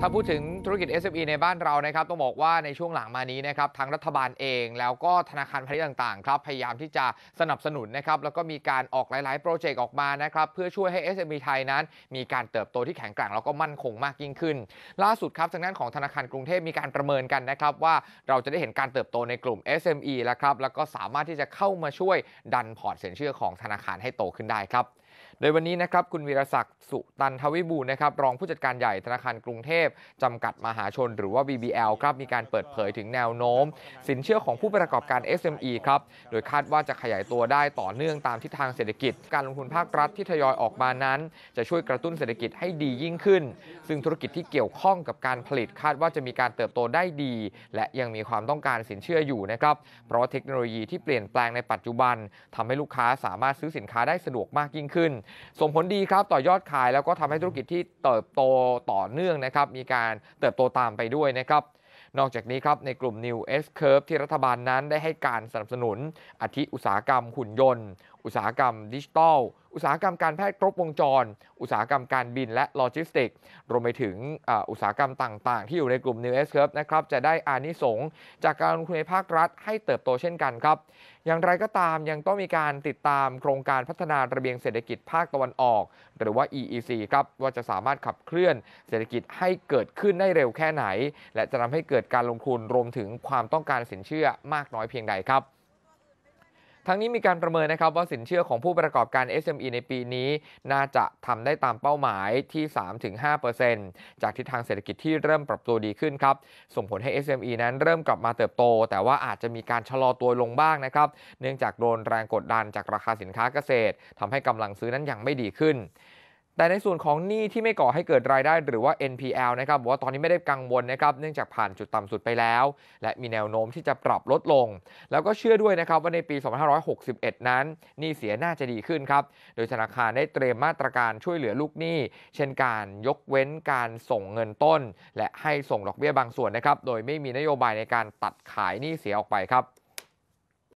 ถ้าพูดถึงธุรกิจ SME ในบ้านเรานะครับต้องบอกว่าในช่วงหลังมานี้นะครับทางรัฐบาลเองแล้วก็ธนาคารพาณิชย์ต่างๆครับพยายามที่จะสนับสนุนนะครับแล้วก็มีการออกหลาย ๆ โปรเจกต์ออกมานะครับเพื่อช่วยให้ SME ไทยนั้นมีการเติบโตที่แข็งแกร่งแล้วก็มั่นคงมากยิ่งขึ้น ล่าสุดครับทางด้านของธนาคารกรุงเทพมีการประเมินกันนะครับว่าเราจะได้เห็นการเติบโตในกลุ่ม SME แล้วครับแล้วก็สามารถที่จะเข้ามาช่วยดันพอร์ตสินเชื่อของธนาคารให้โตขึ้นได้ครับโดยวันนี้นะครับคุณวีรศักดิ์สุตันทวิบูลนะครับรองผู้จัดการใหญ่ ธนาคารกรุงเทพ จำกัดมหาชน หรือว่า BBL ครับมีการเปิดเผยถึงแนวโน้ม สินเชื่อของผู้ประกอบการ SME ครับ โดยคาดว่าจะขยายตัวได้ต่อเนื่องตามทิศทางเศรษฐกิจการลงทุนภาครัฐที่ทยอยออกมานั้น จะช่วยกระตุ้นเศรษฐกิจให้ดียิ่งขึ้น ซึ่งธุรกิจที่เกี่ยวข้องกับการผลิต คาดว่าจะมีการเติบโตได้ดี และยังมีความต้องการสินเชื่ออยู่นะครับเพราะเทคโนโลยีที่เปลี่ยนแปลงในปัจจุบัน ทำให้ลูกค้าสามารถซื้อสินค้าได้สะดวกมากยิ่งขึ้นส่งผลดีครับต่อยอดขายแล้วก็ทำให้ธุรกิจที่เติบโตต่อเนื่องนะครับ มีการเติบโตตามไปด้วยนะครับ นอกจากนี้ครับในกลุ่ม New S Curve ที่รัฐบาลนั้นได้ให้การสนับสนุนอาทิอุตสาหกรรมหุ่นยนต์ อุตสาหกรรมดิจิทัลอุตสาหกรรมการแพทย์ครบวงจร อุตสาหกรรมการบินและโลจิสติกรวมไปถึงอุตสาหกรรมต่างๆ ที่อยู่ในกลุ่ม New S Curve นะครับ จะได้อานิสงส์จากการลงทุนในภาครัฐ ให้เติบโตเช่นกันครับ อย่างไรก็ตามยังต้องมีการติดตามโครงการพัฒนาระเบียงเศรษฐกิจภาคตะวันออก หรือว่า EEC ครับ ว่าจะสามารถขับเคลื่อนเศรษฐกิจให้เกิดขึ้นได้เร็วแค่ไหน และจะทำให้เกิดการลงทุนรวมถึงความต้องการสินเชื่อมากน้อยเพียงใดครับทั้งนี้มีการประเมินนะครับว่าสินเชื่อของผู้ประกอบการ SME ในปีนี้ น่าจะทำได้ตามเป้าหมายที่ 3-5%จากทิศทางเศรษฐกิจที่เริ่มปรับตัวดีขึ้นครับส่งผลให้ SME นั้นเริ่มกลับมาเติบโต แต่ว่าอาจจะมีการชะลอตัวลงบ้างนะครับ เนื่องจากโดนแรงกดดันจากราคาสินค้าเกษตร ทำให้กำลังซื้อนั้นยังไม่ดีขึ้นแต่ในส่วนของหนี้ที่ไม่ก่อให้เกิดรายได้หรือว่า NPL นะครับบอกว่าตอนนี้ไม่ได้กังวลนะครับเนื่องจากผ่านจุดต่ำสุดไปแล้ว และมีแนวโน้มที่จะปรับลดลง แล้วก็เชื่อด้วยนะครับว่าในปี 2561 นั้นหนี้เสียน่าจะดีขึ้นครับโดยธนาคารได้เตรียมมาตรการช่วยเหลือลูกหนี้เช่นการยกเว้นการส่งเงินต้น และให้ส่งดอกเบี้ยบางส่วนนะครับโดยไม่มีนโยบายในการตัดขายหนี้เสียออกไปครับ